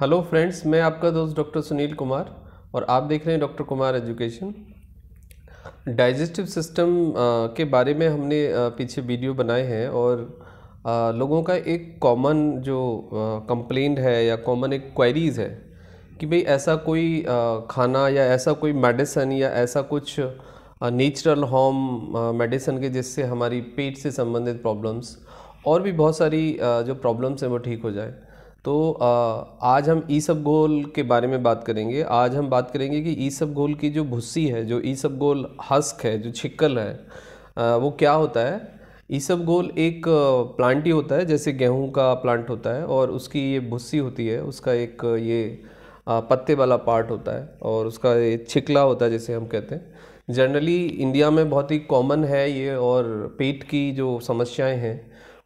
hello friends मैं आपका दोस्त डॉक्टर सुनील कुमार और आप देख रहे हैं doctor Kumar education digestive system के बारे में हमने पीछे वीडियो बनाए हैं और लोगों का एक कॉमन जो कंप्लेंट है या कॉमन एक क्वेरीज़ है कि भाई ऐसा कोई खाना या ऐसा कोई मेडिसन या ऐसा कुछ नेचुरल होम मेडिसन के जिससे हमारी पेट से संबंधित प्रॉब्लम्स और भी बहुत सारी जो प्रॉब्लम्स हैं वो ठीक हो जाए तो आज हम ई सब गोल के बारे में बात करेंगे आज हम बात करेंगे कि ई सब गोल की जो भुस्सी है जो ई सब गोल हस्क है जो छिक्कल है वो क्या होता है ई सब गोल एक प्लांट ही होता है जैसे गेहूं का प्लांट होता है और उसकी ये भुस्सी होती है उसका एक ये पत्ते वाला पार्ट होता है और उसका ये छिकला होता है जैसे हम कहते हैं जनरली इंडिया में बहुत ही कॉमन है ये और पेट की जो समस्याएं हैं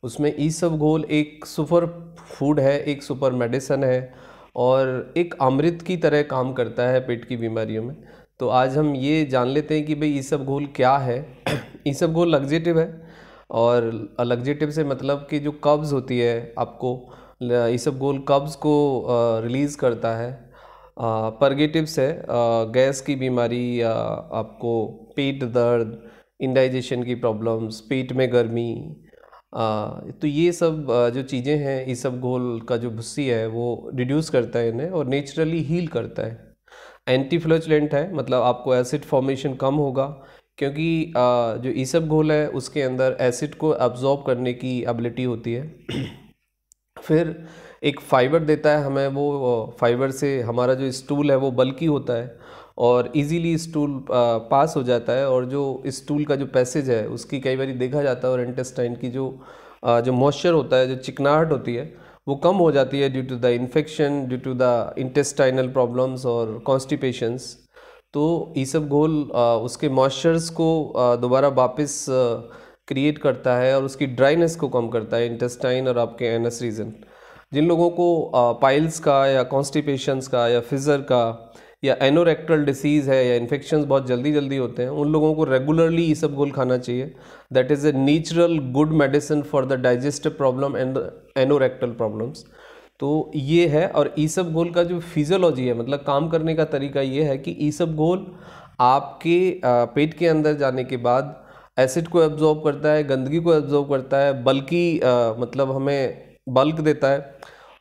उसमें सब घोल एक सुपर फूड है एक सुपर मेडिसन है और एक अमृत की तरह काम करता है पेट की बीमारियों में तो आज हम ये जान लेते हैं कि भाई सब घोल क्या है सब घोल लग्जेटिव है और लग्जेटिव से मतलब कि जो कब्ज़ होती है आपको सब घोल कब्ज़ को रिलीज़ करता है परगेटिव्स है गैस की बीमारी या आपको पेट दर्द इंडाइजेशन की प्रॉब्लम्स पेट में गर्मी तो ये सब जो चीज़ें हैं ये सब घोल का जो भुस्सी है वो रिड्यूस करता है इन्हें और नेचुरली हील करता है एंटी फ्लोचलेंट है मतलब आपको एसिड फॉर्मेशन कम होगा क्योंकि जो ईसब घोल है उसके अंदर एसिड को एब्जॉर्ब करने की एबिलिटी होती है फिर एक फाइबर देता है हमें वो फाइबर से हमारा जो स्टूल है वो बल्की होता है और इजीली इस टूल पास हो जाता है और जो इस टूल का जो पैसेज है उसकी कई बार देखा जाता है और इंटेस्टाइन की जो जो मॉइस्चर होता है जो चिकनाहट होती है वो कम हो जाती है due to the infection due to the intestinal problems और कॉन्स्टिपेशंस तो ये सब घोल उसके मॉइस्चर्स को दोबारा वापस क्रिएट करता है और उसकी ड्राइनेस को कम करता है इंटेस्टाइन और आपके एनस रीजन जिन लोगों को पाइल्स का या कॉन्स्टिपेशंस का या फिज़र का या एनोरेक्टल डिसीज़ है या इन्फेक्शन बहुत जल्दी जल्दी होते हैं उन लोगों को रेगुलरली ये सब गोल खाना चाहिए that is a natural good medicine for the digestive problem and anorectal problems तो ये है और ई सब गोल का जो फिजियोलॉजी है मतलब काम करने का तरीका ये है कि ई सब गोल आपके पेट के अंदर जाने के बाद एसिड को एब्जॉर्ब करता है गंदगी को एब्जॉर्ब करता है बल्कि मतलब हमें बल्क देता है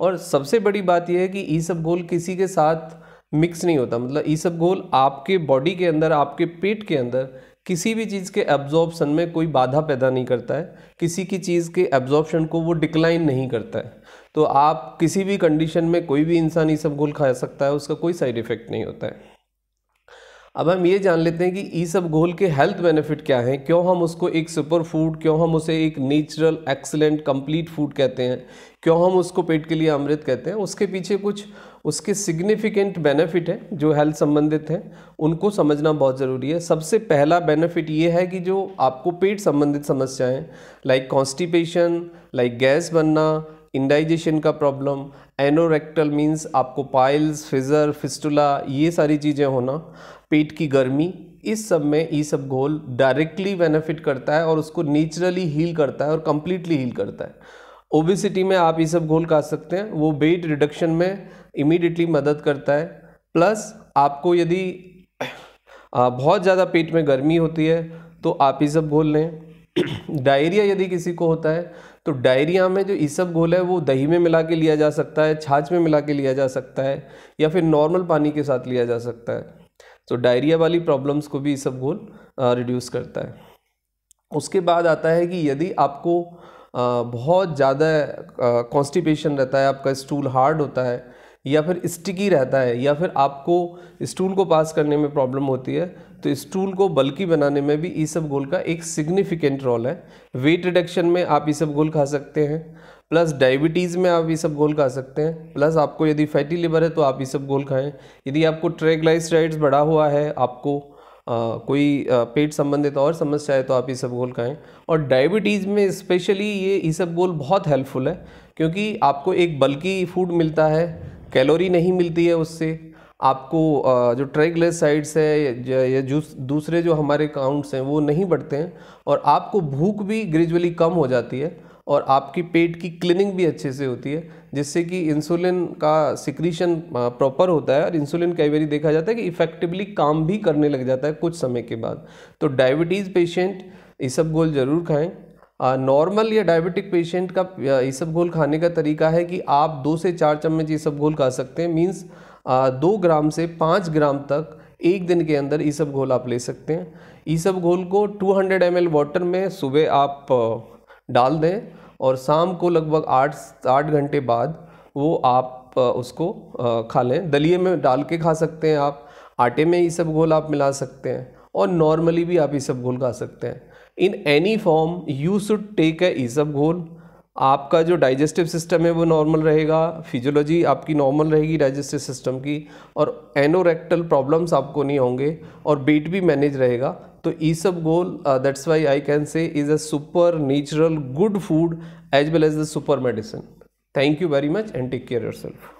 और सबसे बड़ी बात यह है कि ई सब गोल किसी के साथ मिक्स नहीं होता मतलब ईसबगोल आपके बॉडी के अंदर आपके पेट के अंदर किसी भी चीज़ के एब्जॉर्बसन में कोई बाधा पैदा नहीं करता है किसी की चीज़ के एब्जॉर्बशन को वो डिक्लाइन नहीं करता है तो आप किसी भी कंडीशन में कोई भी इंसान ईसबगोल खा सकता है उसका कोई साइड इफ़ेक्ट नहीं होता है अब हम ये जान लेते हैं कि ई सब गोल के हेल्थ बेनिफिट क्या हैं क्यों हम उसको एक सुपर फूड क्यों हम उसे एक नेचुरल एक्सलेंट कंप्लीट फूड कहते हैं क्यों हम उसको पेट के लिए अमृत कहते हैं उसके पीछे कुछ उसके सिग्निफिकेंट बेनिफिट हैं जो हेल्थ संबंधित हैं उनको समझना बहुत ज़रूरी है सबसे पहला बेनिफिट ये है कि जो आपको पेट संबंधित समस्याएं लाइक कॉन्स्टिपेशन लाइक गैस बनना इंडाइजेशन का प्रॉब्लम एनोरेक्टल मीन्स आपको पाइल्स फिजर फिस्टुला ये सारी चीज़ें होना पेट की गर्मी इस सब में ई सब घोल डायरेक्टली बेनिफिट करता है और उसको नेचुरली हील करता है और कम्प्लीटली हील करता है ओबिसिटी में आप ये सब घोल खा सकते हैं वो वेट रिडक्शन में इमीडिएटली मदद करता है प्लस आपको यदि बहुत ज़्यादा पेट में गर्मी होती है तो आप ये सब घोल लें डायरिया यदि किसी को होता है तो डायरिया में जो ईसब घोल है वो दही में मिला के लिया जा सकता है छाछ में मिला के लिया जा सकता है या फिर नॉर्मल पानी के साथ लिया जा सकता है तो डायरिया वाली प्रॉब्लम्स को भी ईसब घोल रिड्यूस करता है उसके बाद आता है कि यदि आपको आ, बहुत ज़्यादा कॉन्स्टिपेशन रहता है आपका स्टूल हार्ड होता है या फिर स्टिकी रहता है या फिर आपको स्टूल को पास करने में प्रॉब्लम होती है तो स्टूल को बल्कि बनाने में भी ईसब गोल का एक सिग्निफिकेंट रोल है वेट रिडक्शन में आप ईसब गोल खा सकते हैं प्लस डायबिटीज़ में आप ये सब गोल खा सकते हैं प्लस आपको यदि फैटी लिवर है तो आप ये सब गोल खाएं यदि आपको ट्रेग्लाइसराइड्स बढ़ा हुआ है आपको आ, कोई आ, पेट संबंधित और समस्या है तो आप ये सब गोल खाएं और डायबिटीज़ में स्पेशली ये सब गोल बहुत हेल्पफुल है क्योंकि आपको एक बल्कि फूड मिलता है कैलोरी नहीं मिलती है उससे आपको जो ट्राइग्लिसराइड्स है या जूस दूसरे जो हमारे काउंट्स हैं वो नहीं बढ़ते हैं और आपको भूख भी ग्रेजुअली कम हो जाती है और आपकी पेट की क्लीनिंग भी अच्छे से होती है जिससे कि इंसुलिन का सिक्रीशन प्रॉपर होता है और इंसुलिन कई बार देखा जाता है कि इफ़ेक्टिवली काम भी करने लग जाता है कुछ समय के बाद तो डायबिटीज़ पेशेंट इसबगोल ज़रूर खाएँ नॉर्मल या डायबिटिक पेशेंट का इसबगोल खाने का तरीका है कि आप दो से चार चम्मच इसबगोल खा सकते हैं मीन्स दो ग्राम से पाँच ग्राम तक एक दिन के अंदर ईसब घोल आप ले सकते हैं ईसब घोल को 200 हंड्रेड एम वाटर में सुबह आप डाल दें और शाम को लगभग आठ आठ घंटे बाद वो आप उसको खा लें दलिए में डाल के खा सकते हैं आप आटे में ये सब घोल आप मिला सकते हैं और नॉर्मली भी आप ये सब घोल खा सकते हैं in any form you should take a ये सब घोल आपका जो डाइजेस्टिव सिस्टम है वो नॉर्मल रहेगा फिजियोलॉजी आपकी नॉर्मल रहेगी डाइजेस्टिव सिस्टम की और एनोरेक्टल प्रॉब्लम्स आपको नहीं होंगे और वेट भी मैनेज रहेगा तो ई सब गोल that's why I can say is a super natural good food as well as the super medicine thank you very much and take care your self